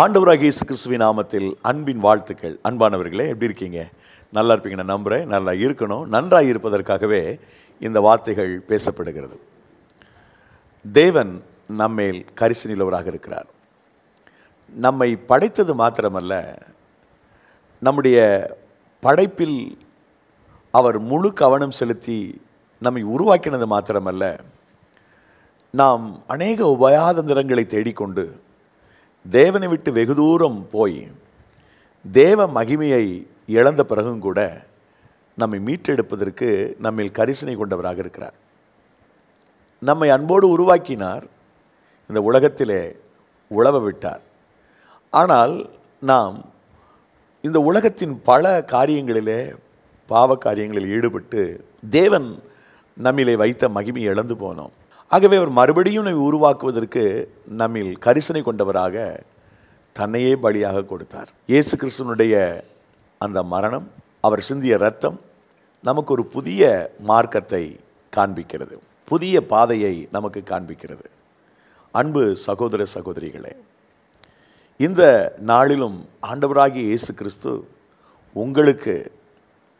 ஆண்டவராக இயேசு கிறிஸ்துவின் நாமத்தில் அன்பின் வாழ்த்துக்கள் அன்பானவர்களே எப்படி இருக்கீங்க நல்லா இருப்பீங்க நான் நம்புகிறேன் நல்லா இருக்கணும் நன்றாக இருப்பதற்காகவே இந்த வார்த்தைகள் பேசப்படுகிறது தேவன் நம்மேல் கரிசு நிலவராக இருக்கிறார் நம்மை படைத்தது மாத்திரமல்ல நம்முடைய படைப்பில் அவர் முழு கவனம் செலுத்தி நம்மை உருவாக்கினது மாத்திரமல்ல நாம் அநேக உபயாதந்திரங்களை தேடிக்கொண்டு தேவனை விட்டு வெகு தூரம் போய் தேவ மகிமையை இழந்த பிறகும் கூட நம்மை மீட்டெடுப்பதற்கு நம்மில் கரிசனை கொண்டவராக இருக்கிறார் நம்மை அன்போடு உருவாக்கினார் இந்த உலகத்திலே உழவ விட்டார் ஆனால் நாம் இந்த உலகத்தின் பல காரியங்களிலே பாவ காரியங்களில் ஈடுபட்டு தேவன் நம்மிலே வைத்த மகிமை இழந்து போனோம் ஆகவே அவர் மறுபடியும் நம்மை உருவாக்குவதற்கு நம்மில் கரிசனை கொண்டவராக தன்னையே பலியாக கொடுத்தார் இயேசு கிறிஸ்தனுடைய அந்த மரணம் அவர் சிந்திய ரத்தம் நமக்கு ஒரு புதிய மார்க்கத்தை காண்பிக்கிறது புதிய பாதையை நமக்கு காண்பிக்கிறது அன்பு சகோதர சகோதரிகளே இந்த நாளிலும் ஆண்டவராகிய இயேசு கிறிஸ்து உங்களுக்கு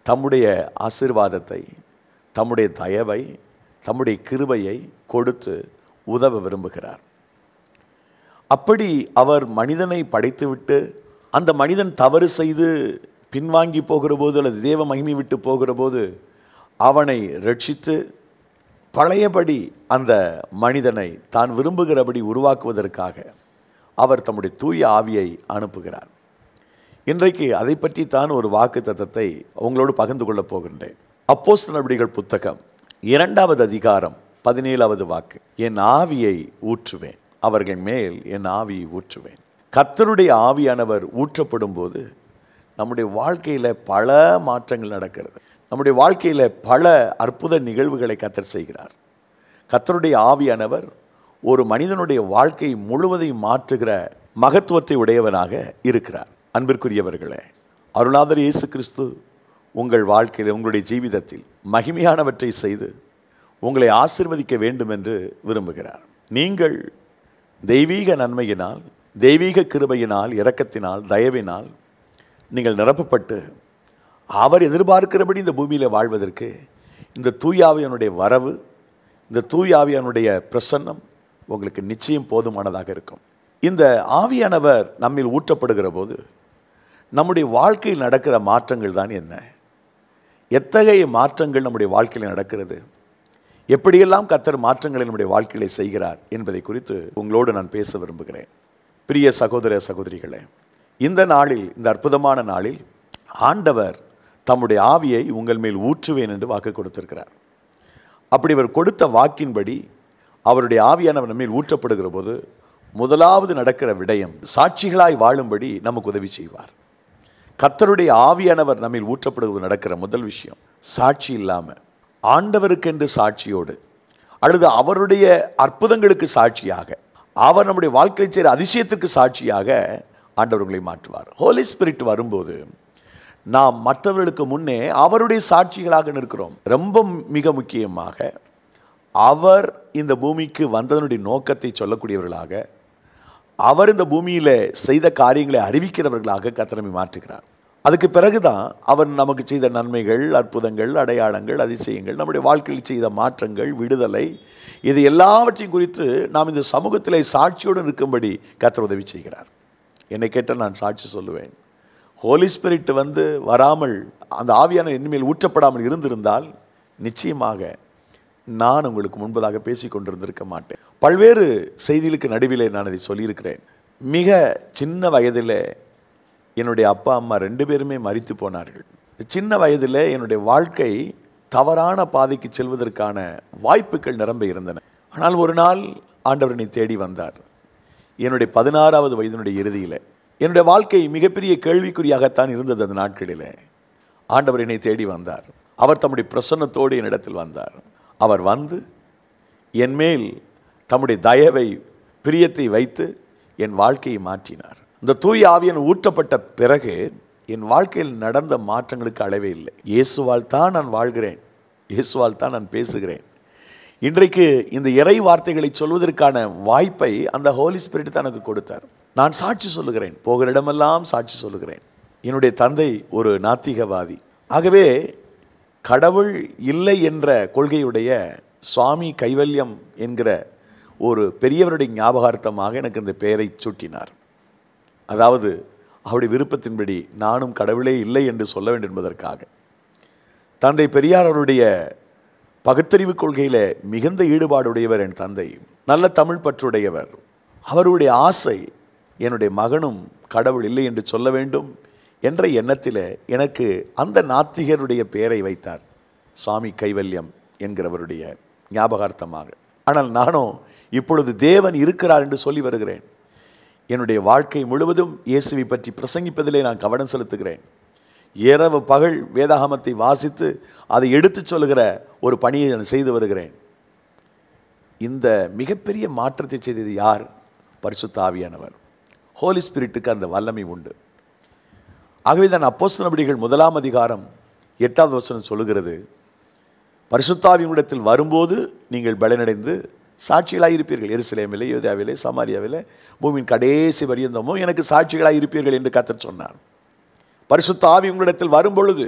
தம்முடைய ஆசிர்வாதத்தை தம்முடைய தயவை தம்முடைய கிருபையை கொடுத்து உதவ விரும்புகிறார் அப்படி அவர் மனிதனை படைத்துவிட்டு அந்த மனிதன் தவறு செய்து பின்வாங்கி போகிற போது அல்லது தேவ மகிமை விட்டு போகிற போது அவனை ரட்சித்து பழையபடி அந்த மனிதனை தான் விரும்புகிறபடி உருவாக்குவதற்காக அவர் தம்முடைய தூய ஆவியை அனுப்புகிறார் இன்றைக்கு அதை பற்றி தான் ஒரு வாக்கு தத்தத்தை உங்களோடு பகிர்ந்து கொள்ளப் போகின்றேன் அப்போஸ் நபடிகள் புத்தகம் இரண்டாவது அதிகாரம் பதினேழாவது வாக்கு என் ஆவியை ஊற்றுவேன் அவர்கள் மேல் என் ஆவியை ஊற்றுவேன் கத்தருடைய ஆவியானவர் ஊற்றப்படும் போது நம்முடைய வாழ்க்கையில் பல மாற்றங்கள் நடக்கிறது நம்முடைய வாழ்க்கையில் பல அற்புத நிகழ்வுகளை கத்தர் செய்கிறார் கத்தருடைய ஆவியானவர் ஒரு மனிதனுடைய வாழ்க்கை முழுவதையும் மாற்றுகிற மகத்துவத்தை உடையவனாக இருக்கிறார் அன்பிற்குரியவர்களே அருளாதர் இயேசு கிறிஸ்து உங்கள் வாழ்க்கையில் உங்களுடைய ஜீவிதத்தில் மகிமையானவற்றை செய்து உங்களை ஆசிர்வதிக்க வேண்டும் என்று விரும்புகிறார் நீங்கள் தெய்வீக நன்மையினால் தெய்வீக கிருபையினால் இரக்கத்தினால் தயவினால் நீங்கள் நிரப்பப்பட்டு அவர் எதிர்பார்க்கிறபடி இந்த பூமியில் வாழ்வதற்கு இந்த தூயாவியனுடைய வரவு இந்த தூயாவியனுடைய பிரசன்னம் உங்களுக்கு நிச்சயம் போதுமானதாக இருக்கும் இந்த ஆவியானவர் நம்மில் ஊற்றப்படுகிற போது நம்முடைய வாழ்க்கையில் நடக்கிற மாற்றங்கள் தான் என்ன எத்தகைய மாற்றங்கள் நம்முடைய வாழ்க்கையில் நடக்கிறது எப்படியெல்லாம் கத்தர் மாற்றங்களை நம்முடைய வாழ்க்கையிலே செய்கிறார் என்பதை குறித்து உங்களோடு நான் பேச விரும்புகிறேன் பிரிய சகோதர சகோதரிகளே இந்த நாளில் இந்த அற்புதமான நாளில் ஆண்டவர் தம்முடைய ஆவியை உங்கள் மேல் ஊற்றுவேன் என்று வாக்கு கொடுத்திருக்கிறார் அப்படி அவர் கொடுத்த வாக்கின்படி அவருடைய ஆவியானவர் மேல் ஊற்றப்படுகிற போது முதலாவது நடக்கிற விடயம் சாட்சிகளாய் வாழும்படி நமக்கு உதவி செய்வார் கத்தருடைய ஆவியானவர் நம்மில் ஊற்றப்படுவது நடக்கிற முதல் விஷயம் சாட்சி இல்லாமல் ஆண்டவருக்கென்று சாட்சியோடு அல்லது அவருடைய அற்புதங்களுக்கு சாட்சியாக அவர் நம்முடைய வாழ்க்கை செய்கிற அதிசயத்துக்கு சாட்சியாக ஆண்டவர்களை மாற்றுவார் ஹோலி ஸ்பிரிட் வரும்போது நாம் மற்றவர்களுக்கு முன்னே அவருடைய சாட்சிகளாக நிற்கிறோம் ரொம்ப மிக முக்கியமாக அவர் இந்த பூமிக்கு வந்ததனுடைய நோக்கத்தை சொல்லக்கூடியவர்களாக அவர் இந்த பூமியில் செய்த காரியங்களை அறிவிக்கிறவர்களாக கத்திரமை மாற்றுகிறார் அதுக்கு பிறகு தான் அவர் நமக்கு செய்த நன்மைகள் அற்புதங்கள் அடையாளங்கள் அதிசயங்கள் நம்முடைய வாழ்க்கையில் செய்த மாற்றங்கள் விடுதலை இது எல்லாவற்றையும் குறித்து நாம் இந்த சமூகத்தில் சாட்சியுடன் இருக்கும்படி கத்திர உதவி செய்கிறார் என்னை கேட்டால் நான் சாட்சி சொல்லுவேன் ஹோலி ஸ்பிரிட் வந்து வராமல் அந்த ஆவியான இனிமேல் ஊற்றப்படாமல் இருந்திருந்தால் நிச்சயமாக நான் உங்களுக்கு முன்பதாக பேசி கொண்டிருந்திருக்க மாட்டேன் பல்வேறு செய்திகளுக்கு நடுவிலே நான் இதை சொல்லியிருக்கிறேன் மிக சின்ன வயதிலே என்னுடைய அப்பா அம்மா ரெண்டு பேருமே மறித்து போனார்கள் சின்ன வயதில் என்னுடைய வாழ்க்கை தவறான பாதைக்கு செல்வதற்கான வாய்ப்புகள் நிரம்ப இருந்தன ஆனால் ஒரு நாள் ஆண்டவர் தேடி வந்தார் என்னுடைய பதினாறாவது வயதினுடைய இறுதியில் என்னுடைய வாழ்க்கை மிகப்பெரிய கேள்விக்குறியாகத்தான் இருந்தது அந்த நாட்களில் ஆண்டவர் என்னை தேடி வந்தார் அவர் தம்முடைய பிரசன்னத்தோடு என்னிடத்தில் வந்தார் அவர் வந்து என்மேல் தம்முடைய தயவை பிரியத்தை வைத்து என் வாழ்க்கையை மாற்றினார் இந்த தூய் ஆவியன் ஊற்றப்பட்ட பிறகு என் வாழ்க்கையில் நடந்த மாற்றங்களுக்கு அளவே இல்லை இயேசுவால் தான் நான் வாழ்கிறேன் இயேசுவால் தான் நான் பேசுகிறேன் இன்றைக்கு இந்த இறை வார்த்தைகளை சொல்வதற்கான வாய்ப்பை அந்த ஹோலி ஸ்பிரிட் தனக்கு கொடுத்தார் நான் சாட்சி சொல்லுகிறேன் போகிற இடமெல்லாம் சாட்சி சொல்லுகிறேன் என்னுடைய தந்தை ஒரு நாத்திகவாதி ஆகவே கடவுள் இல்லை என்ற கொள்கையுடைய சுவாமி கைவல்யம் என்கிற ஒரு பெரியவருடைய ஞாபகார்த்தமாக எனக்கு இந்த பெயரை சூட்டினார் அதாவது அவருடைய விருப்பத்தின்படி நானும் கடவுளே இல்லை என்று சொல்ல வேண்டும் என்பதற்காக தந்தை பெரியார் அவருடைய பகுத்தறிவு கொள்கையில் மிகுந்த ஈடுபாடுடையவர் என் தந்தை நல்ல தமிழ் பற்றுடையவர் அவருடைய ஆசை என்னுடைய மகனும் கடவுள் இல்லை என்று சொல்ல வேண்டும் என்ற எண்ணத்தில் எனக்கு அந்த நாத்திகருடைய பெயரை வைத்தார் சுவாமி கைவல்யம் என்கிறவருடைய ஞாபகார்த்தமாக ஆனால் நானும் இப்பொழுது தேவன் இருக்கிறார் என்று சொல்லி வருகிறேன் என்னுடைய வாழ்க்கை முழுவதும் இயேசுவை பற்றி பிரசங்கிப்பதிலே நான் கவனம் செலுத்துகிறேன் இரவு பகல் வேதாகமத்தை வாசித்து அதை எடுத்துச் சொல்கிற ஒரு பணியை நான் செய்து வருகிறேன் இந்த மிகப்பெரிய மாற்றத்தை செய்தது யார் பரிசுத்தாவியானவர் ஹோலி ஸ்பிரிட்டுக்கு அந்த வல்லமை உண்டு ஆகவே தான் அப்போஸ் நபடிகள் முதலாம் அதிகாரம் எட்டாவது வசனம் சொல்லுகிறது பரிசுத்தாவியுடத்தில் வரும்போது நீங்கள் பலனடைந்து சாட்சிகளாக இருப்பீர்கள் எருசலேமிலே யோதியாவிலே சமாரியாவிலே பூமியின் கடைசி வரியந்தமோ எனக்கு சாட்சிகளாக இருப்பீர்கள் என்று கத்தர் சொன்னார் பரிசுத்த ஆவி உங்களிடத்தில் வரும்பொழுது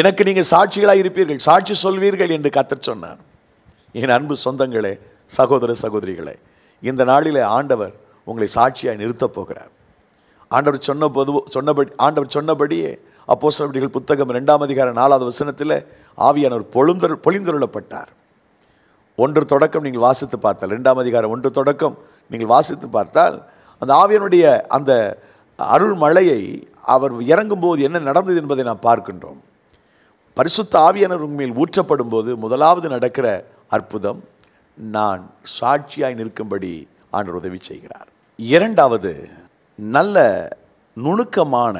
எனக்கு நீங்கள் சாட்சிகளாக இருப்பீர்கள் சாட்சி சொல்வீர்கள் என்று கத்தர் சொன்னார் என் அன்பு சொந்தங்களே சகோதர சகோதரிகளே இந்த நாளில் ஆண்டவர் உங்களை சாட்சியாக நிறுத்தப் போகிறார் ஆண்டவர் சொன்ன பொது சொன்னபடி ஆண்டவர் சொன்னபடியே அப்போ புத்தகம் ரெண்டாம் அதிகார நாலாவது வசனத்தில் ஆவியானவர் பொழுந்தர் பொழிந்தருளப்பட்டார் ஒன்று தொடக்கம் நீங்கள் வாசித்து பார்த்தால் ரெண்டாம் அதிகாரம் ஒன்று தொடக்கம் நீங்கள் வாசித்து பார்த்தால் அந்த ஆவியனுடைய அந்த அருள் மழையை அவர் இறங்கும்போது என்ன நடந்தது என்பதை நாம் பார்க்கின்றோம் பரிசுத்த ஆவியனர் உண்மையில் ஊற்றப்படும் போது முதலாவது நடக்கிற அற்புதம் நான் சாட்சியாய் நிற்கும்படி ஆண்டர் உதவி செய்கிறார் இரண்டாவது நல்ல நுணுக்கமான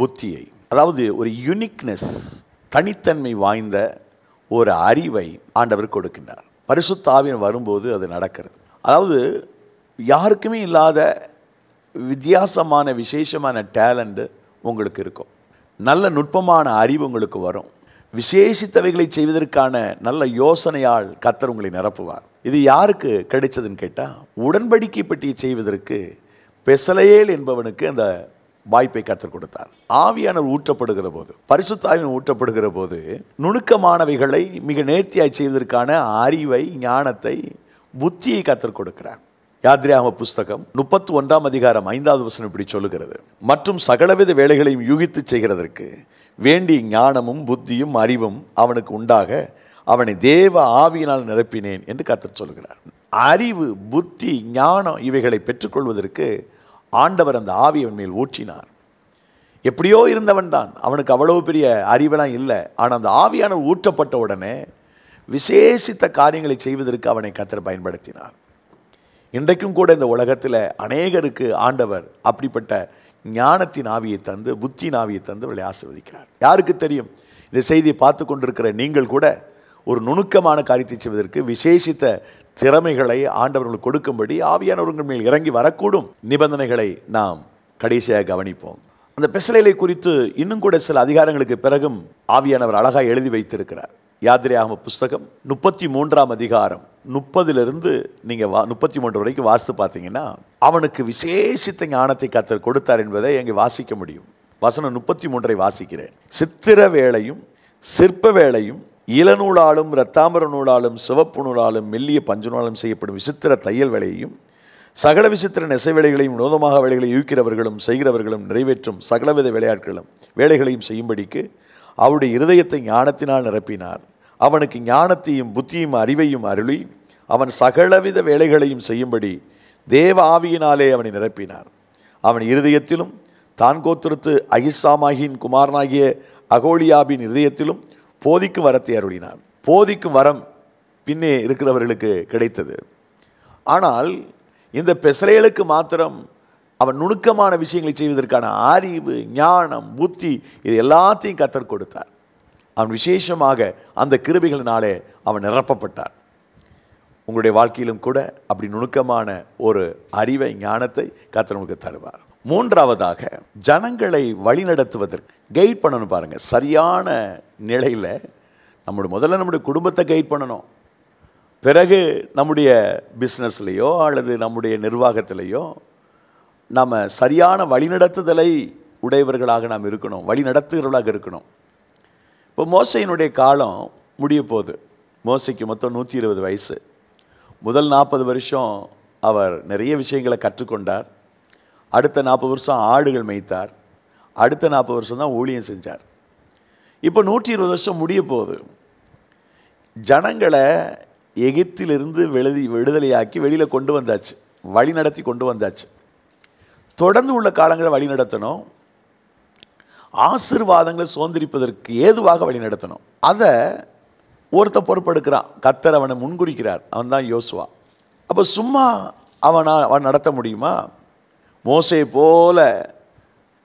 புத்தியை அதாவது ஒரு யுனிக்னஸ் தனித்தன்மை வாய்ந்த ஒரு அறிவை ஆண்டவர் கொடுக்கின்றார் பரிசுத்தாவின் வரும்போது அது நடக்கிறது அதாவது யாருக்குமே இல்லாத வித்தியாசமான விசேஷமான டேலண்ட்டு உங்களுக்கு இருக்கும் நல்ல நுட்பமான அறிவு உங்களுக்கு வரும் விசேஷித்தவைகளை செய்வதற்கான நல்ல யோசனையால் கத்தர் உங்களை நிரப்புவார் இது யாருக்கு கிடைச்சதுன்னு கேட்டால் உடன்படிக்கை பட்டியை செய்வதற்கு பெசலையேல் என்பவனுக்கு அந்த வாய்ப்பை கற்றுக் கொடுத்தார் ஆவியானவர் ஊற்றப்படுகிற போது பரிசுத்தாவின் ஊற்றப்படுகிற போது நுணுக்கமானவைகளை மிக நேர்த்தியாய் செய்வதற்கான அறிவை ஞானத்தை புத்தியை கற்றுக் கொடுக்கிறார் யாத்ரியாம புஸ்தகம் முப்பத்தி ஒன்றாம் அதிகாரம் ஐந்தாவது வசனம் இப்படி சொல்லுகிறது மற்றும் சகலவித வேலைகளையும் யூகித்து செய்கிறதற்கு வேண்டிய ஞானமும் புத்தியும் அறிவும் அவனுக்கு உண்டாக அவனை தேவ ஆவியினால் நிரப்பினேன் என்று கத்தர் சொல்கிறார் அறிவு புத்தி ஞானம் இவைகளை பெற்றுக்கொள்வதற்கு ஆண்டவர் அந்த ஆவி அவன் மேல் ஊற்றினார் எப்படியோ இருந்தவன் தான் அவனுக்கு அவ்வளவு பெரிய அறிவெல்லாம் இல்லை ஆனால் அந்த ஆவியான ஊற்றப்பட்ட உடனே விசேஷித்த காரியங்களை செய்வதற்கு அவனை கத்தர் பயன்படுத்தினார் இன்றைக்கும் கூட இந்த உலகத்தில் அநேகருக்கு ஆண்டவர் அப்படிப்பட்ட ஞானத்தின் ஆவியை தந்து புத்தியின் ஆவியை தந்து அவளை ஆசிர்வதிக்கிறார் யாருக்கு தெரியும் இந்த செய்தியை பார்த்து கொண்டிருக்கிற நீங்கள் கூட ஒரு நுணுக்கமான காரியத்தை செய்வதற்கு விசேஷித்த திறமைகளை ஆண்டவர்களுக்கு கொடுக்கும்படி ஆவியானவர்கள் மேல் இறங்கி வரக்கூடும் நிபந்தனைகளை நாம் கடைசியாக கவனிப்போம் அந்த பெசலையிலை குறித்து இன்னும் கூட சில அதிகாரங்களுக்கு பிறகும் ஆவியானவர் அழகாக எழுதி வைத்திருக்கிறார் ஆகும் புஸ்தகம் முப்பத்தி மூன்றாம் அதிகாரம் முப்பதுலேருந்து நீங்கள் வா முப்பத்தி மூன்று வரைக்கும் வாசித்து பார்த்தீங்கன்னா அவனுக்கு விசேஷித்த ஞானத்தை கத்தர் கொடுத்தார் என்பதை எங்கே வாசிக்க முடியும் வசனம் முப்பத்தி மூன்றை வாசிக்கிறேன் சித்திர வேளையும் சிற்ப வேளையும் இளநூலாலும் இரத்தாம்பர நூலாலும் சிவப்பு நூலாலும் மெல்லிய பஞ்சு நூலாலும் செய்யப்படும் விசித்திர தையல் வேலையையும் சகல விசித்திர நெசை வேலைகளையும் வினோதமாக வேலைகளை ஈர்க்கிறவர்களும் செய்கிறவர்களும் நிறைவேற்றும் சகலவித விளையாட்களும் வேலைகளையும் செய்யும்படிக்கு அவருடைய இருதயத்தை ஞானத்தினால் நிரப்பினார் அவனுக்கு ஞானத்தையும் புத்தியும் அறிவையும் அருளி அவன் சகலவித வேலைகளையும் செய்யும்படி தேவ ஆவியினாலே அவனை நிரப்பினார் அவன் இருதயத்திலும் தான் கோத்திருத்து அகிசாமாகியின் குமாரனாகிய அகோலியாபின் இருதயத்திலும் போதிக்கும் வரத்தை அருளினார் போதிக்கும் வரம் பின்னே இருக்கிறவர்களுக்கு கிடைத்தது ஆனால் இந்த பெசரேலுக்கு மாத்திரம் அவன் நுணுக்கமான விஷயங்களை செய்வதற்கான அறிவு ஞானம் புத்தி இது எல்லாத்தையும் கத்தர் கொடுத்தார் அவன் விசேஷமாக அந்த கிருபிகளினாலே அவன் நிரப்பப்பட்டார் உங்களுடைய வாழ்க்கையிலும் கூட அப்படி நுணுக்கமான ஒரு அறிவை ஞானத்தை கத்தர் உங்களுக்கு தருவார் மூன்றாவதாக ஜனங்களை வழிநடத்துவதற்கு கைட் பண்ணணும் பாருங்கள் சரியான நிலையில் நம்முடைய முதல்ல நம்முடைய குடும்பத்தை கைட் பண்ணணும் பிறகு நம்முடைய பிஸ்னஸ்லேயோ அல்லது நம்முடைய நிர்வாகத்திலேயோ நாம் சரியான வழிநடத்துதலை உடையவர்களாக நாம் இருக்கணும் வழி நடத்துகிறவர்களாக இருக்கணும் இப்போ மோசையினுடைய காலம் முடிய போகுது மோசைக்கு மொத்தம் நூற்றி இருபது வயசு முதல் நாற்பது வருஷம் அவர் நிறைய விஷயங்களை கற்றுக்கொண்டார் அடுத்த நாற்பது வருஷம் ஆடுகள் மேய்த்தார் அடுத்த நாற்பது வருஷம் தான் ஊழியம் செஞ்சார் இப்போ நூற்றி இருபது வருஷம் முடிய போகுது ஜனங்களை எகிப்திலிருந்து விடுதி விடுதலையாக்கி வெளியில் கொண்டு வந்தாச்சு வழி நடத்தி கொண்டு வந்தாச்சு தொடர்ந்து உள்ள காலங்களை வழி நடத்தணும் ஆசிர்வாதங்களை சுதந்திரிப்பதற்கு ஏதுவாக வழி நடத்தணும் அதை ஒருத்த பொறுப்பெடுக்கிறான் கத்தர் அவனை முன்குறிக்கிறார் அவன் தான் யோசுவா அப்போ சும்மா அவனா அவன் நடத்த முடியுமா மோசையை போல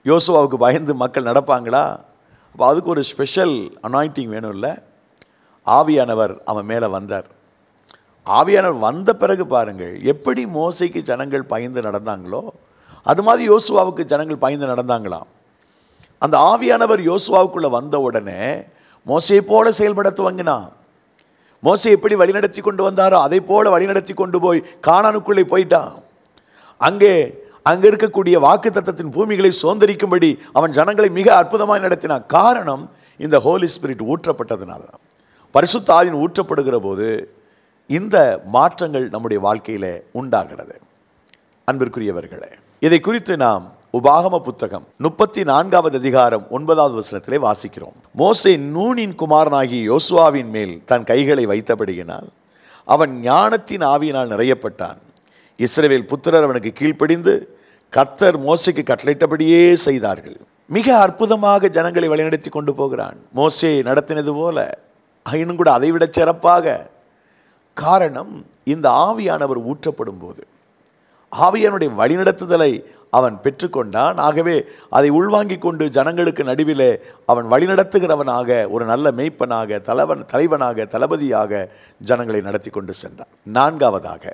யோசுவாவுக்கு பயந்து மக்கள் நடப்பாங்களா அப்போ அதுக்கு ஒரு ஸ்பெஷல் அனாயிண்டிங் வேணும்ல ஆவியானவர் அவன் மேலே வந்தார் ஆவியானவர் வந்த பிறகு பாருங்கள் எப்படி மோசைக்கு ஜனங்கள் பயந்து நடந்தாங்களோ அது மாதிரி யோசுவாவுக்கு ஜனங்கள் பயந்து நடந்தாங்களாம் அந்த ஆவியானவர் யோசுவாவுக்குள்ளே வந்த உடனே மோசையை போல செயல்பட துவங்கினான் மோசை எப்படி வழிநடத்தி கொண்டு வந்தாரோ அதை போல் வழிநடத்தி கொண்டு போய் காணானுக்குள்ளே போயிட்டான் அங்கே அங்க இருக்கக்கூடிய வாக்கு தத்தத்தின் பூமிகளை சோந்தரிக்கும்படி அவன் ஜனங்களை மிக அற்புதமாக நடத்தினான் காரணம் இந்த ஹோலி ஸ்பிரிட் ஊற்றப்பட்டதுனால தான் பரிசுத்தாவின் ஊற்றப்படுகிற போது இந்த மாற்றங்கள் நம்முடைய வாழ்க்கையில் உண்டாகிறது அன்பிற்குரியவர்களே இதை குறித்து நாம் உபாகம புத்தகம் முப்பத்தி நான்காவது அதிகாரம் ஒன்பதாவது வசனத்திலே வாசிக்கிறோம் மோசை நூனின் குமாரனாகி யோசுவாவின் மேல் தன் கைகளை வைத்தபடியினால் அவன் ஞானத்தின் ஆவியினால் நிறையப்பட்டான் இஸ்ரேவேல் புத்திரர் அவனுக்கு கீழ்ப்படிந்து கத்தர் மோசைக்கு கட்டளையிட்டபடியே செய்தார்கள் மிக அற்புதமாக ஜனங்களை வழிநடத்தி கொண்டு போகிறான் மோசையை நடத்தினது போல ஆயினும் கூட அதைவிட சிறப்பாக காரணம் இந்த ஆவியானவர் ஊற்றப்படும் போது ஆவியானுடைய வழிநடத்துதலை அவன் பெற்றுக்கொண்டான் ஆகவே அதை உள்வாங்கி கொண்டு ஜனங்களுக்கு நடுவிலே அவன் வழிநடத்துகிறவனாக ஒரு நல்ல மெய்ப்பனாக தலைவன் தலைவனாக தளபதியாக ஜனங்களை நடத்தி கொண்டு சென்றான் நான்காவதாக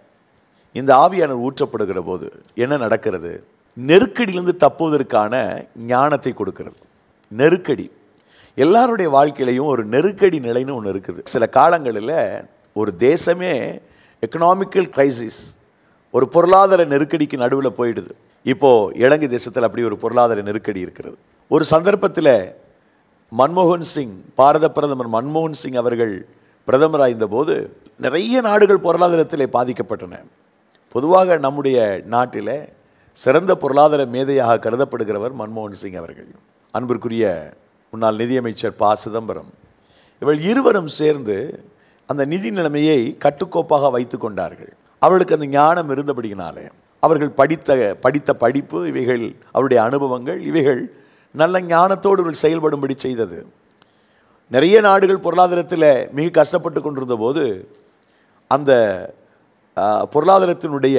இந்த ஆவியானவர் ஊற்றப்படுகிற போது என்ன நடக்கிறது நெருக்கடியிலிருந்து தப்புவதற்கான ஞானத்தை கொடுக்கிறது நெருக்கடி எல்லாருடைய வாழ்க்கையிலையும் ஒரு நெருக்கடி நிலைன்னு ஒன்று இருக்குது சில காலங்களில் ஒரு தேசமே எக்கனாமிக்கல் கிரைசிஸ் ஒரு பொருளாதார நெருக்கடிக்கு நடுவில் போயிடுது இப்போது இலங்கை தேசத்தில் அப்படி ஒரு பொருளாதார நெருக்கடி இருக்கிறது ஒரு சந்தர்ப்பத்தில் மன்மோகன் சிங் பாரத பிரதமர் மன்மோகன் சிங் அவர்கள் பிரதமராக இருந்தபோது நிறைய நாடுகள் பொருளாதாரத்தில் பாதிக்கப்பட்டன பொதுவாக நம்முடைய நாட்டில் சிறந்த பொருளாதார மேதையாக கருதப்படுகிறவர் மன்மோகன் சிங் அவர்கள் அன்பிற்குரிய முன்னாள் நிதியமைச்சர் ப சிதம்பரம் இவள் இருவரும் சேர்ந்து அந்த நிதி நிலைமையை கட்டுக்கோப்பாக வைத்து கொண்டார்கள் அவளுக்கு அந்த ஞானம் இருந்தபடியினாலே அவர்கள் படித்த படித்த படிப்பு இவைகள் அவருடைய அனுபவங்கள் இவைகள் நல்ல ஞானத்தோடு இவர்கள் செயல்படும்படி செய்தது நிறைய நாடுகள் பொருளாதாரத்தில் மிக கஷ்டப்பட்டு கொண்டிருந்த போது அந்த பொருளாதாரத்தினுடைய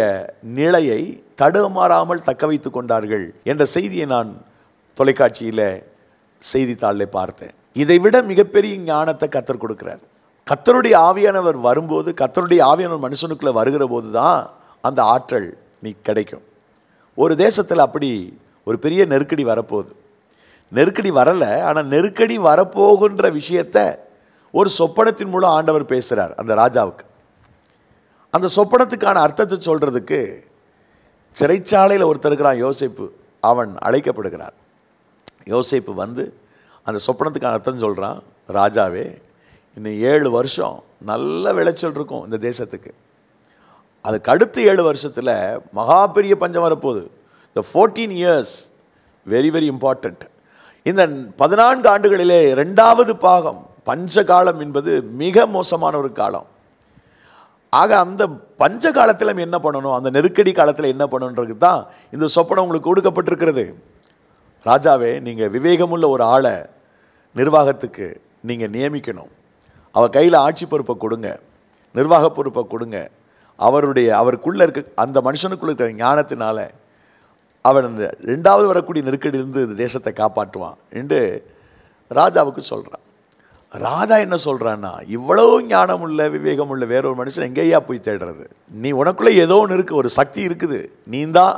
நிலையை தடுமாறாமல் தக்க வைத்து கொண்டார்கள் என்ற செய்தியை நான் தொலைக்காட்சியில் செய்தித்தாளில் பார்த்தேன் இதைவிட மிகப்பெரிய ஞானத்தை கத்தர் கொடுக்கிறார் கத்தருடைய ஆவியானவர் வரும்போது கத்தருடைய ஆவியானவர் மனுஷனுக்குள்ளே வருகிற போது தான் அந்த ஆற்றல் நீ கிடைக்கும் ஒரு தேசத்தில் அப்படி ஒரு பெரிய நெருக்கடி வரப்போகுது நெருக்கடி வரலை ஆனால் நெருக்கடி வரப்போகின்ற விஷயத்தை ஒரு சொப்பனத்தின் மூலம் ஆண்டவர் பேசுகிறார் அந்த ராஜாவுக்கு அந்த சொப்பனத்துக்கான அர்த்தத்தை சொல்கிறதுக்கு சிறைச்சாலையில் ஒருத்தர் இருக்கிறான் யோசிப்பு அவன் அழைக்கப்படுகிறான் யோசிப்பு வந்து அந்த சொப்பனத்துக்கான அர்த்தம் சொல்கிறான் ராஜாவே இன்னும் ஏழு வருஷம் நல்ல விளைச்சல் இருக்கும் இந்த தேசத்துக்கு அதுக்கு அடுத்து ஏழு வருஷத்தில் மகா பெரிய பஞ்சம் வரப்போகுது இந்த fourteen years very very important இந்த பதினான்கு ஆண்டுகளிலே ரெண்டாவது பாகம் பஞ்ச காலம் என்பது மிக மோசமான ஒரு காலம் ஆக அந்த பஞ்ச காலத்தில் என்ன பண்ணணும் அந்த நெருக்கடி காலத்தில் என்ன பண்ணணுன்றது தான் இந்த சொப்பனம் உங்களுக்கு கொடுக்கப்பட்டிருக்கிறது ராஜாவே நீங்கள் விவேகமுள்ள ஒரு ஆளை நிர்வாகத்துக்கு நீங்கள் நியமிக்கணும் அவர் கையில் ஆட்சி பொறுப்பை கொடுங்க நிர்வாக பொறுப்பை கொடுங்க அவருடைய அவருக்குள்ளே இருக்க அந்த மனுஷனுக்குள்ளே இருக்கிற ஞானத்தினால அவன் ரெண்டாவது வரக்கூடிய நெருக்கடியிலிருந்து இந்த தேசத்தை காப்பாற்றுவான் என்று ராஜாவுக்கு சொல்கிறான் ராதா என்ன சொல்கிறான்னா இவ்வளோ ஞானம் உள்ள விவேகம் உள்ள வேற ஒரு மனுஷன் எங்கேயா போய் தேடுறது நீ உனக்குள்ளே ஏதோ ஒன்று இருக்குது ஒரு சக்தி இருக்குது நீ தான்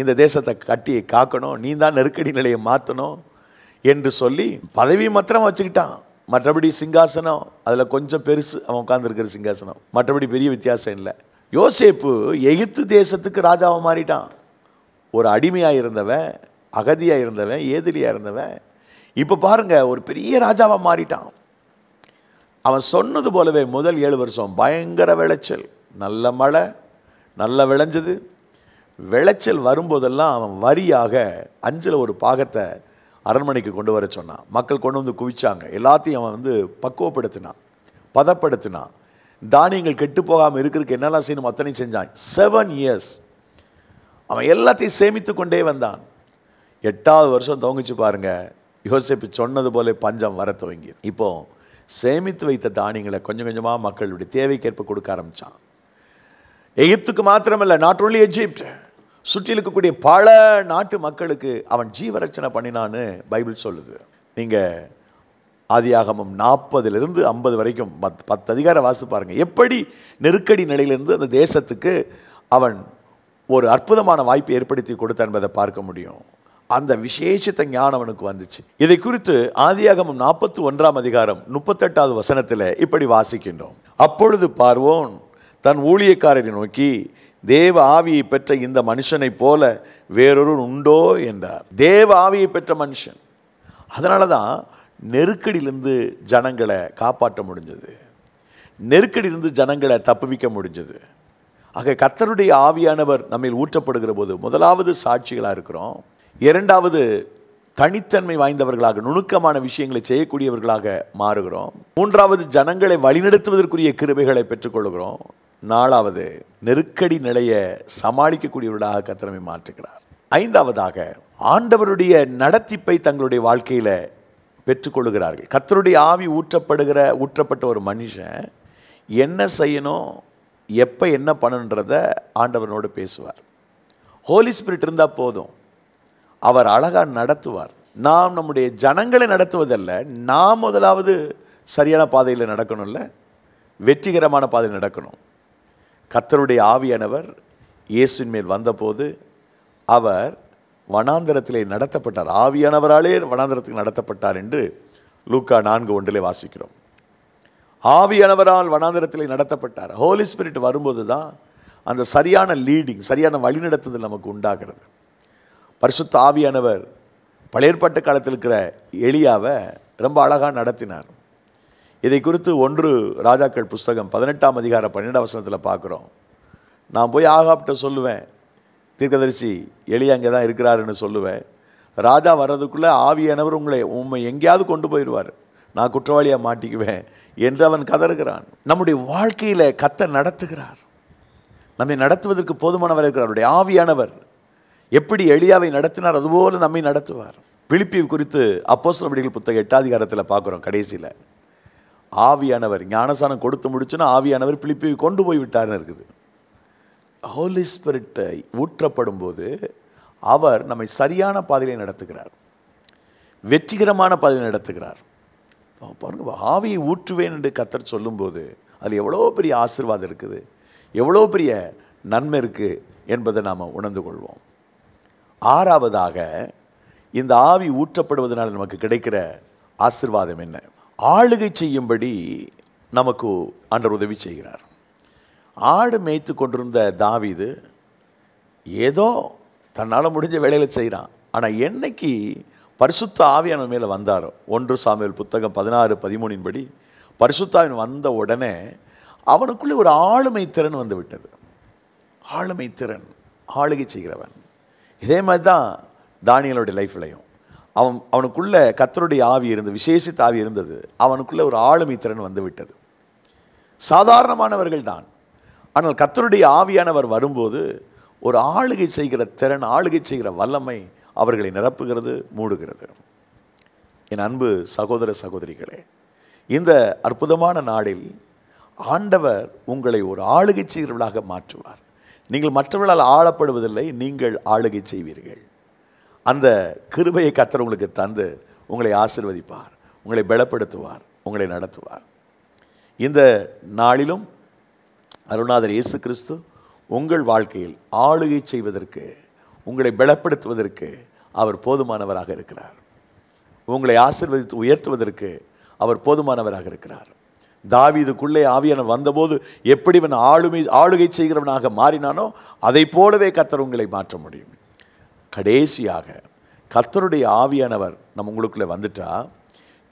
இந்த தேசத்தை கட்டி காக்கணும் நீ தான் நெருக்கடி நிலையை மாற்றணும் என்று சொல்லி பதவி மாத்திரம் வச்சுக்கிட்டான் மற்றபடி சிங்காசனம் அதில் கொஞ்சம் பெருசு அவன் உட்காந்துருக்கிற சிங்காசனம் மற்றபடி பெரிய வித்தியாசம் இல்லை யோசேப்பு எகிப்து தேசத்துக்கு ராஜாவை மாறிட்டான் ஒரு அடிமையாக இருந்தவன் அகதியாக இருந்தவன் ஏதிலியாக இருந்தவன் இப்போ பாருங்கள் ஒரு பெரிய ராஜாவாக மாறிட்டான் அவன் சொன்னது போலவே முதல் ஏழு வருஷம் பயங்கர விளைச்சல் நல்ல மழை நல்லா விளைஞ்சது விளைச்சல் வரும்போதெல்லாம் அவன் வரியாக அஞ்சில் ஒரு பாகத்தை அரண்மனைக்கு கொண்டு வர சொன்னான் மக்கள் கொண்டு வந்து குவிச்சாங்க எல்லாத்தையும் அவன் வந்து பக்குவப்படுத்தினான் பதப்படுத்தினான் தானியங்கள் கெட்டு போகாமல் இருக்கிறதுக்கு என்னெல்லாம் செய்யணும் அத்தனையும் செஞ்சான் செவன் இயர்ஸ் அவன் எல்லாத்தையும் சேமித்து கொண்டே வந்தான் எட்டாவது வருஷம் துவங்கிச்சு பாருங்கள் யோசிப்பு சொன்னது போல பஞ்சம் வர துவங்கி இப்போது சேமித்து வைத்த தானியங்களை கொஞ்சம் கொஞ்சமாக மக்களுடைய தேவைக்கேற்ப கொடுக்க ஆரம்பித்தான் எகிப்துக்கு மாத்திரமல்ல நாட் ஒன்லி எஜிப்ட் சுற்றி இருக்கக்கூடிய பல நாட்டு மக்களுக்கு அவன் ஜீவரச்சனை பண்ணினான்னு பைபிள் சொல்லுது நீங்கள் ஆதியாகமும் நாற்பதுலேருந்து ஐம்பது வரைக்கும் பத் பத்து அதிகார வாசி பாருங்கள் எப்படி நெருக்கடி நிலையிலிருந்து அந்த தேசத்துக்கு அவன் ஒரு அற்புதமான வாய்ப்பை ஏற்படுத்தி கொடுத்தான் என்பதை பார்க்க முடியும் அந்த விசேஷத்த ஞானம் அவனுக்கு வந்துச்சு இதை குறித்து ஆதியாகமம் நாற்பத்தி ஒன்றாம் அதிகாரம் முப்பத்தெட்டாவது வசனத்தில் இப்படி வாசிக்கின்றோம் அப்பொழுது பார்வோன் தன் ஊழியக்காரரை நோக்கி தேவ ஆவியை பெற்ற இந்த மனுஷனைப் போல வேறொரு உண்டோ என்றார் தேவ ஆவியை பெற்ற மனுஷன் அதனால தான் நெருக்கடியிலிருந்து ஜனங்களை காப்பாற்ற முடிஞ்சது நெருக்கடியிலிருந்து ஜனங்களை தப்புவிக்க முடிஞ்சது ஆக கத்தருடைய ஆவியானவர் நம்மில் ஊற்றப்படுகிற போது முதலாவது சாட்சிகளாக இருக்கிறோம் இரண்டாவது தனித்தன்மை வாய்ந்தவர்களாக நுணுக்கமான விஷயங்களை செய்யக்கூடியவர்களாக மாறுகிறோம் மூன்றாவது ஜனங்களை வழிநடத்துவதற்குரிய கிருபைகளை பெற்றுக்கொள்கிறோம் நாலாவது நெருக்கடி நிலையை சமாளிக்கக்கூடியவர்களாக கத்திரமை மாற்றுகிறார் ஐந்தாவதாக ஆண்டவருடைய நடத்திப்பை தங்களுடைய வாழ்க்கையில் பெற்றுக்கொள்கிறார்கள் கத்தருடைய ஆவி ஊற்றப்படுகிற ஊற்றப்பட்ட ஒரு மனுஷன் என்ன செய்யணும் எப்போ என்ன பண்ணணுன்றதை ஆண்டவனோடு பேசுவார் ஹோலி ஸ்பிரிட் இருந்தால் போதும் அவர் அழகாக நடத்துவார் நாம் நம்முடைய ஜனங்களை நடத்துவதல்ல நாம் முதலாவது சரியான பாதையில் நடக்கணும்ல வெற்றிகரமான பாதையில் நடக்கணும் கத்தருடைய ஆவியானவர் இயேசுவின் மேல் வந்தபோது அவர் வனாந்தரத்திலே நடத்தப்பட்டார் ஆவியானவராலே வனாந்தரத்துக்கு நடத்தப்பட்டார் என்று லூக்கா நான்கு ஒன்றிலே வாசிக்கிறோம் ஆவியானவரால் வனாந்தரத்திலே நடத்தப்பட்டார் ஹோலி ஸ்பிரிட் வரும்போது தான் அந்த சரியான லீடிங் சரியான வழிநடத்துதல் நமக்கு உண்டாகிறது பரிசுத்த ஆவியானவர் பழையற்பட்ட காலத்தில் இருக்கிற எளியாவை ரொம்ப அழகாக நடத்தினார் இதை குறித்து ஒன்று ராஜாக்கள் புஸ்தகம் பதினெட்டாம் அதிகார பன்னெண்டாம் வசனத்தில் பார்க்குறோம் நான் போய் ஆகாப்ட்ட சொல்லுவேன் தீர்க்கதரிசி எளியா அங்கே தான் இருக்கிறாருன்னு சொல்லுவேன் ராஜா வர்றதுக்குள்ளே ஆவியானவர் உங்களை உண்மை எங்கேயாவது கொண்டு போயிடுவார் நான் குற்றவாளியாக மாட்டிக்குவேன் என்று அவன் கதறுகிறான் நம்முடைய வாழ்க்கையில் கத்தை நடத்துகிறார் நம்மை நடத்துவதற்கு போதுமானவர் இருக்கிறார் அவருடைய ஆவியானவர் எப்படி எளியாவை நடத்தினார் அதுபோல் நம்மை நடத்துவார் பிலிப்பி குறித்து அப்போஸ் நபடிகள் புத்தக எட்டாதிகாரத்தில் பார்க்குறோம் கடைசியில் ஆவியானவர் ஞானசானம் கொடுத்து முடிச்சுன்னா ஆவியானவர் பிலிப்பி கொண்டு போய் விட்டார்னு இருக்குது ஹோலி ஸ்பிரிட்டை ஊற்றப்படும் போது அவர் நம்மை சரியான பாதையில் நடத்துகிறார் வெற்றிகரமான பாதையில் நடத்துகிறார் பாருங்க ஆவியை ஊற்றுவேன் என்று கத்தர் சொல்லும்போது அது எவ்வளோ பெரிய ஆசிர்வாதம் இருக்குது எவ்வளோ பெரிய நன்மை இருக்குது என்பதை நாம் உணர்ந்து கொள்வோம் ஆறாவதாக இந்த ஆவி ஊற்றப்படுவதனால் நமக்கு கிடைக்கிற ஆசிர்வாதம் என்ன ஆளுகை செய்யும்படி நமக்கு அன்றர் உதவி செய்கிறார் ஆடு மேய்த்து கொண்டிருந்த தாவிது ஏதோ தன்னால் முடிஞ்ச வேலையில் செய்கிறான் ஆனால் என்னைக்கு பரிசுத்த ஆவியான மேலே வந்தாரோ ஒன்று சாமியல் புத்தகம் பதினாறு பதிமூணின்படி பரிசுத்தாவின் வந்த உடனே அவனுக்குள்ளே ஒரு ஆளுமை திறன் வந்து விட்டது ஆளுமை திறன் ஆளுகை செய்கிறவன் இதே மாதிரி தான் தானியலோடைய லைஃப்லையும் அவன் அவனுக்குள்ளே கத்தருடைய ஆவி இருந்தது விசேஷித்த ஆவி இருந்தது அவனுக்குள்ளே ஒரு ஆளுமை திறன் வந்துவிட்டது சாதாரணமானவர்கள் தான் ஆனால் கத்தருடைய ஆவியானவர் வரும்போது ஒரு ஆளுகை செய்கிற திறன் ஆளுகை செய்கிற வல்லமை அவர்களை நிரப்புகிறது மூடுகிறது என் அன்பு சகோதர சகோதரிகளே இந்த அற்புதமான நாளில் ஆண்டவர் உங்களை ஒரு ஆளுகை செய்கிறவர்களாக மாற்றுவார் நீங்கள் மற்றவர்களால் ஆளப்படுவதில்லை நீங்கள் ஆளுகை செய்வீர்கள் அந்த கிருபையை கத்தர் உங்களுக்கு தந்து உங்களை ஆசிர்வதிப்பார் உங்களை பலப்படுத்துவார் உங்களை நடத்துவார் இந்த நாளிலும் அருணாதர் இயேசு கிறிஸ்து உங்கள் வாழ்க்கையில் ஆளுகை செய்வதற்கு உங்களை பலப்படுத்துவதற்கு அவர் போதுமானவராக இருக்கிறார் உங்களை ஆசிர்வதித்து உயர்த்துவதற்கு அவர் போதுமானவராக இருக்கிறார் தாவிதுக்குள்ளே ஆவியன வந்தபோது எப்படி இவன் ஆளுமை ஆளுகை செய்கிறவனாக மாறினானோ அதை போலவே கத்தர் உங்களை மாற்ற முடியும் கடைசியாக கத்தருடைய ஆவியானவர் நம்ம உங்களுக்குள்ளே வந்துட்டா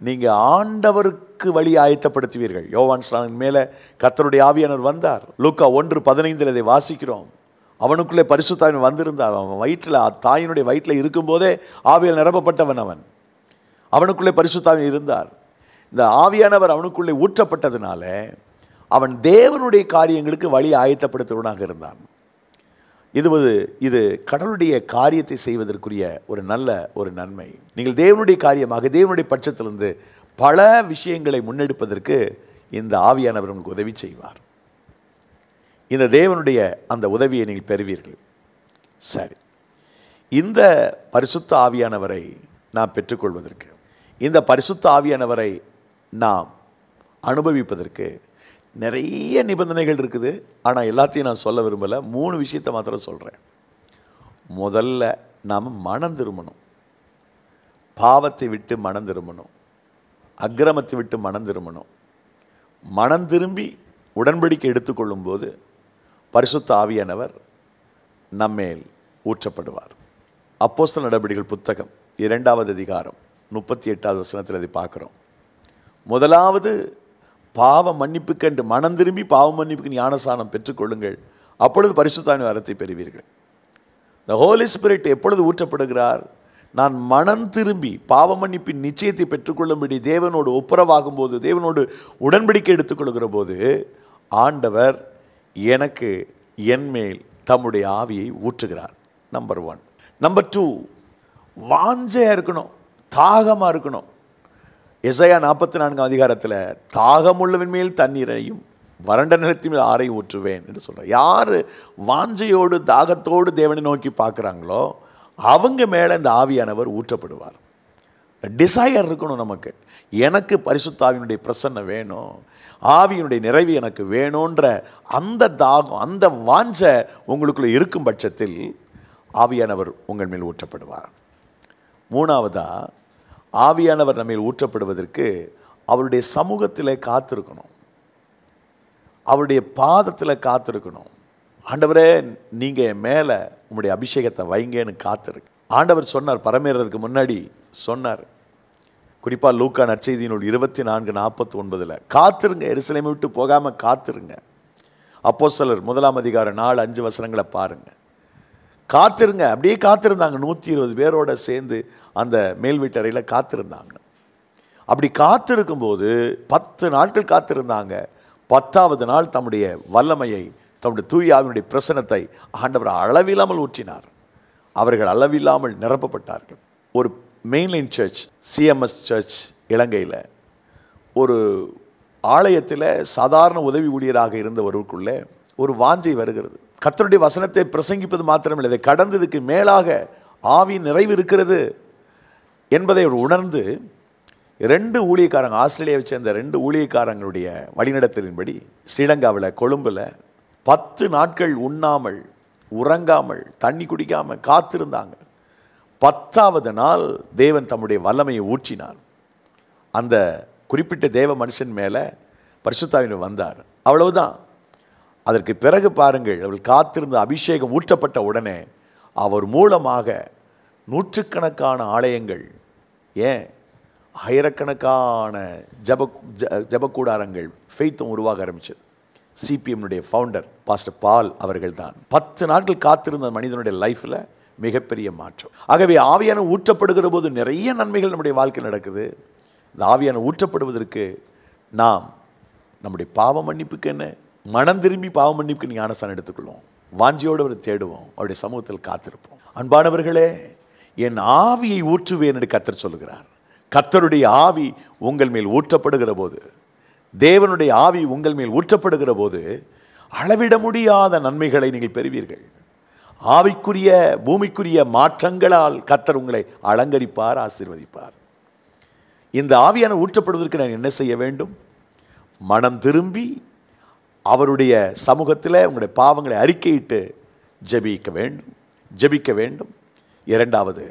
நீங்கள் ஆண்டவருக்கு வழி ஆயத்தப்படுத்துவீர்கள் யோவான் ஸ்டாலின் மேலே கத்தருடைய ஆவியானவர் வந்தார் லூக்கா ஒன்று பதினைந்தில் இதை வாசிக்கிறோம் அவனுக்குள்ளே தாயின் வந்திருந்தார் அவன் வயிற்றில் தாயினுடைய வயிற்றில் இருக்கும்போதே ஆவியில் நிரப்பப்பட்டவன் அவன் அவனுக்குள்ளே பரிசுத்தாவின் இருந்தார் இந்த ஆவியானவர் அவனுக்குள்ளே ஊற்றப்பட்டதுனால அவன் தேவனுடைய காரியங்களுக்கு வழி ஆயத்தப்படுத்துவனாக இருந்தான் இதுவது இது கடவுளுடைய காரியத்தை செய்வதற்குரிய ஒரு நல்ல ஒரு நன்மை நீங்கள் தேவனுடைய காரியமாக தேவனுடைய பட்சத்திலிருந்து பல விஷயங்களை முன்னெடுப்பதற்கு இந்த ஆவியானவர் உங்களுக்கு உதவி செய்வார் இந்த தேவனுடைய அந்த உதவியை நீங்கள் பெறுவீர்கள் சரி இந்த பரிசுத்த ஆவியானவரை நான் பெற்றுக்கொள்வதற்கு இந்த பரிசுத்த ஆவியானவரை நாம் அனுபவிப்பதற்கு நிறைய நிபந்தனைகள் இருக்குது ஆனால் எல்லாத்தையும் நான் சொல்ல விரும்பலை மூணு விஷயத்தை மாத்திரம் சொல்கிறேன் முதல்ல நாம் மனம் திரும்பணும் பாவத்தை விட்டு மனம் திரும்பணும் அக்கிரமத்தை விட்டு மனம் திரும்பணும் மனம் திரும்பி உடன்படிக்கை எடுத்துக்கொள்ளும் போது பரிசுத்த ஆவியானவர் நம்மேல் ஊற்றப்படுவார் அப்போஸ்தல் நடவடிக்கைகள் புத்தகம் இரண்டாவது அதிகாரம் முப்பத்தி எட்டாவது வசனத்தில் அதை பார்க்குறோம் முதலாவது பாவ மன்னிப்பு கண்டு மனம் திரும்பி பாவ மன்னிப்புக்கு ஞானசானம் பெற்றுக்கொள்ளுங்கள் அப்பொழுது பரிசுத்தான வரத்தை பெறுவீர்கள் இந்த ஹோலி ஸ்பிரிட் எப்பொழுது ஊற்றப்படுகிறார் நான் மனம் திரும்பி பாவ மன்னிப்பின் நிச்சயத்தை பெற்றுக்கொள்ளும்படி தேவனோடு ஒப்புரவாகும் போது தேவனோடு உடன்படிக்கை எடுத்துக்கொள்கிற போது ஆண்டவர் எனக்கு என்மேல் தம்முடைய ஆவியை ஊற்றுகிறார் நம்பர் ஒன் நம்பர் டூ வாஞ்சையாக இருக்கணும் தாகமாக இருக்கணும் இசையா நாற்பத்தி நான்காம் அதிகாரத்தில் தாகமுள்ளவின் மேல் தண்ணீரையும் வறண்ட நிலத்தின் மேல் ஆறை ஊற்றுவேன் என்று சொல்கிறார் யார் வாஞ்சையோடு தாகத்தோடு தேவனை நோக்கி பார்க்குறாங்களோ அவங்க மேலே இந்த ஆவியானவர் ஊற்றப்படுவார் டிசையர் இருக்கணும் நமக்கு எனக்கு பரிசுத்தாவினுடைய பிரசன்னை வேணும் ஆவியினுடைய நிறைவு எனக்கு வேணுன்ற அந்த தாகம் அந்த வாஞ்ச உங்களுக்குள்ளே இருக்கும் பட்சத்தில் ஆவியானவர் உங்கள் மேல் ஊற்றப்படுவார் மூணாவதாக ஆவியானவர் நம்ம ஊற்றப்படுவதற்கு அவருடைய சமூகத்தில் காத்திருக்கணும் அவருடைய பாதத்தில் காத்திருக்கணும் ஆண்டவரே நீங்கள் மேலே உங்களுடைய அபிஷேகத்தை வைங்கன்னு காத்திருக்கு ஆண்டவர் சொன்னார் பரமேறதுக்கு முன்னாடி சொன்னார் குறிப்பாக லூக்கா நற்செய்தியினுள் இருபத்தி நான்கு நாற்பத்தி ஒன்பதில் காத்திருங்க எருசலேமை விட்டு போகாமல் காத்திருங்க அப்போ சிலர் முதலாம் அதிகாரம் நாலு அஞ்சு வசனங்களை பாருங்கள் காத்திருங்க அப்படியே காத்திருந்தாங்க நூற்றி இருபது பேரோட சேர்ந்து அந்த மேல் வீட்டறையில் காத்திருந்தாங்க அப்படி காத்திருக்கும்போது பத்து நாட்கள் காத்திருந்தாங்க பத்தாவது நாள் தம்முடைய வல்லமையை தம்முடைய தூயாவினுடைய பிரசனத்தை ஆண்டவர் அளவில்லாமல் ஊற்றினார் அவர்கள் அளவில்லாமல் நிரப்பப்பட்டார்கள் ஒரு மெயின்லைன் சர்ச் சிஎம்எஸ் சர்ச் இலங்கையில் ஒரு ஆலயத்தில் சாதாரண உதவி ஊழியராக இருந்தவருக்குள்ளே ஒரு வாஞ்சை வருகிறது கத்தருடைய வசனத்தை பிரசங்கிப்பது மாத்திரமில்லை இதை கடந்ததுக்கு மேலாக ஆவி நிறைவு இருக்கிறது என்பதை அவர் உணர்ந்து ரெண்டு ஊழியக்காரங்க ஆஸ்திரேலியாவை சேர்ந்த ரெண்டு ஊழியக்காரங்களுடைய வழிநடத்தலின்படி ஸ்ரீலங்காவில் கொழும்பில் பத்து நாட்கள் உண்ணாமல் உறங்காமல் தண்ணி குடிக்காமல் காத்திருந்தாங்க பத்தாவது நாள் தேவன் தம்முடைய வல்லமையை ஊற்றினார் அந்த குறிப்பிட்ட தேவ மனுஷன் மேலே பரிசுத்தாவின் வந்தார் அவ்வளவுதான் அதற்கு பிறகு பாருங்கள் அவள் காத்திருந்த அபிஷேகம் ஊற்றப்பட்ட உடனே அவர் மூலமாக நூற்றுக்கணக்கான ஆலயங்கள் ஏன் ஆயிரக்கணக்கான ஜப ஜபக்கூடாரங்கள் ஃபெய்த்தும் உருவாக ஆரம்பித்தது சிபிஎம்னுடைய ஃபவுண்டர் பாஸ்டர் பால் அவர்கள் தான் பத்து நாட்கள் காத்திருந்த மனிதனுடைய லைஃப்பில் மிகப்பெரிய மாற்றம் ஆகவே ஆவியான ஊற்றப்படுகிற போது நிறைய நன்மைகள் நம்முடைய வாழ்க்கை நடக்குது இந்த ஆவியான ஊற்றப்படுவதற்கு நாம் நம்முடைய பாவ மன்னிப்புக்கு என்ன மனம் திரும்பி பாவ மன்னிப்புக்கு ஞானசான் எடுத்துக்கொள்வோம் வாஞ்சியோடு அவரை தேடுவோம் அவருடைய சமூகத்தில் காத்திருப்போம் அன்பானவர்களே என் ஆவியை ஊற்றுவேன் என்று கத்தர் சொல்கிறார் கத்தருடைய ஆவி உங்கள் மேல் ஊற்றப்படுகிற போது தேவனுடைய ஆவி உங்கள் மேல் ஊற்றப்படுகிற போது அளவிட முடியாத நன்மைகளை நீங்கள் பெறுவீர்கள் ஆவிக்குரிய பூமிக்குரிய மாற்றங்களால் கத்தர் உங்களை அலங்கரிப்பார் ஆசீர்வதிப்பார் இந்த ஆவியான ஊற்றப்படுவதற்கு நான் என்ன செய்ய வேண்டும் மனம் திரும்பி அவருடைய சமூகத்தில் உங்களுடைய பாவங்களை அறிக்கையிட்டு ஜபிக்க வேண்டும் ஜபிக்க வேண்டும் இரண்டாவது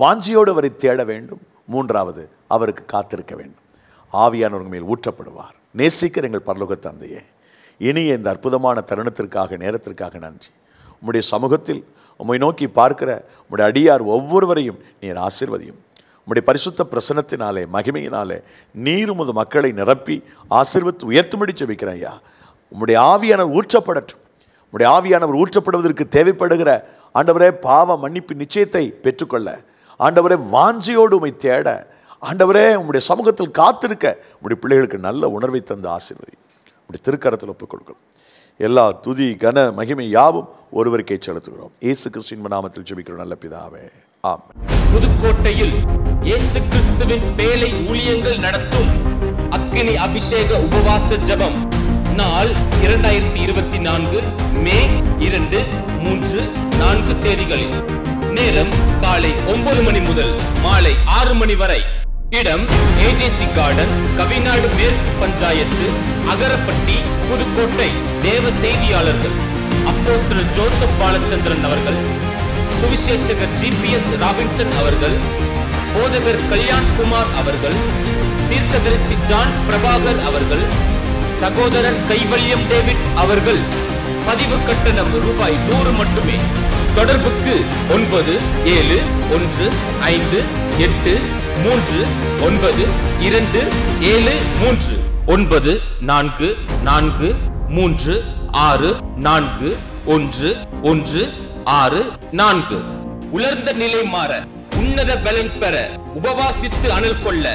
வாஞ்சியோடு அவரை தேட வேண்டும் மூன்றாவது அவருக்கு காத்திருக்க வேண்டும் ஆவியானவர் மேல் ஊற்றப்படுவார் நேசிக்கிற எங்கள் பரலோக தந்தையே இனிய இந்த அற்புதமான தருணத்திற்காக நேரத்திற்காக நன்றி உம்முடைய சமூகத்தில் உம்மை நோக்கி பார்க்கிற உம்முடைய அடியார் ஒவ்வொருவரையும் நீர் ஆசிர்வதியும் உம்முடைய பரிசுத்த பிரசனத்தினாலே மகிமையினாலே நீர் உமது மக்களை நிரப்பி ஆசிர்வத்து உயர்த்தும்படி ஜெபிக்கிறேன் ஐயா உம்முடைய ஆவியானவர் ஊற்றப்படட்டும் உம்முடைய ஆவியானவர் ஊற்றப்படுவதற்கு தேவைப்படுகிற ஆண்டவரே பாவ மன்னிப்பு நிச்சயத்தை பெற்றுக்கொள்ள ஆண்டவரே வாஞ்சியோடு உமை தேட ஆண்டவரே உங்களுடைய சமூகத்தில் காத்திருக்க உங்களுடைய பிள்ளைகளுக்கு நல்ல உணர்வை தந்த ஆசீர்வதி உங்களுடைய திருக்கரத்தில் ஒப்புக் கொடுக்கணும் எல்லா துதி கன மகிமை யாவும் ஒருவருக்கே செலுத்துகிறோம் ஏசு கிறிஸ்துவின் நாமத்தில் ஜெபிக்கிறோம் நல்ல பிதாவே ஆம் புதுக்கோட்டையில் இயேசு கிறிஸ்துவின் பேலை ஊழியங்கள் நடத்தும் அக்கினி அபிஷேக உபவாச ஜபம் நாள் இரண்டாயிரத்தி இருபத்தி நான்கு மே இரண்டு மூன்று நான்கு தேதிகளில் நேரம் காலை ஒன்பது மணி முதல் மாலை ஆறு மணி வரை இடம் ஏஜேசி கார்டன் கவிநாடு மேற்கு பஞ்சாயத்து அகரப்பட்டி புதுக்கோட்டை தேவ செய்தியாளர்கள் அப்போஸ்தர் ஜோசப் பாலச்சந்திரன் அவர்கள் சுவிசேஷகர் ஜி பி எஸ் ராபின்சன் அவர்கள் போதகர் கல்யாண் குமார் அவர்கள் தீர்த்ததரிசி ஜான் பிரபாகர் அவர்கள் சகோதரர் கைவல்யம் டேவிட் அவர்கள் பதிவு கட்டணம் ரூபாய் நூறு மட்டுமே தொடர்புக்கு ஒன்பது ஏழு ஒன்று ஐந்து எட்டு மூன்று ஒன்பது இரண்டு ஏழு மூன்று ஒன்பது நான்கு நான்கு மூன்று ஆறு நான்கு ஒன்று ஒன்று ஆறு நான்கு உலர்ந்த நிலை மாற உன்னத பலன் பெற உபவாசித்து அனல் கொள்ள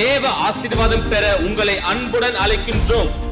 தேவ ஆசீர்வாதம் பெற உங்களை அன்புடன் அழைக்கின்றோம்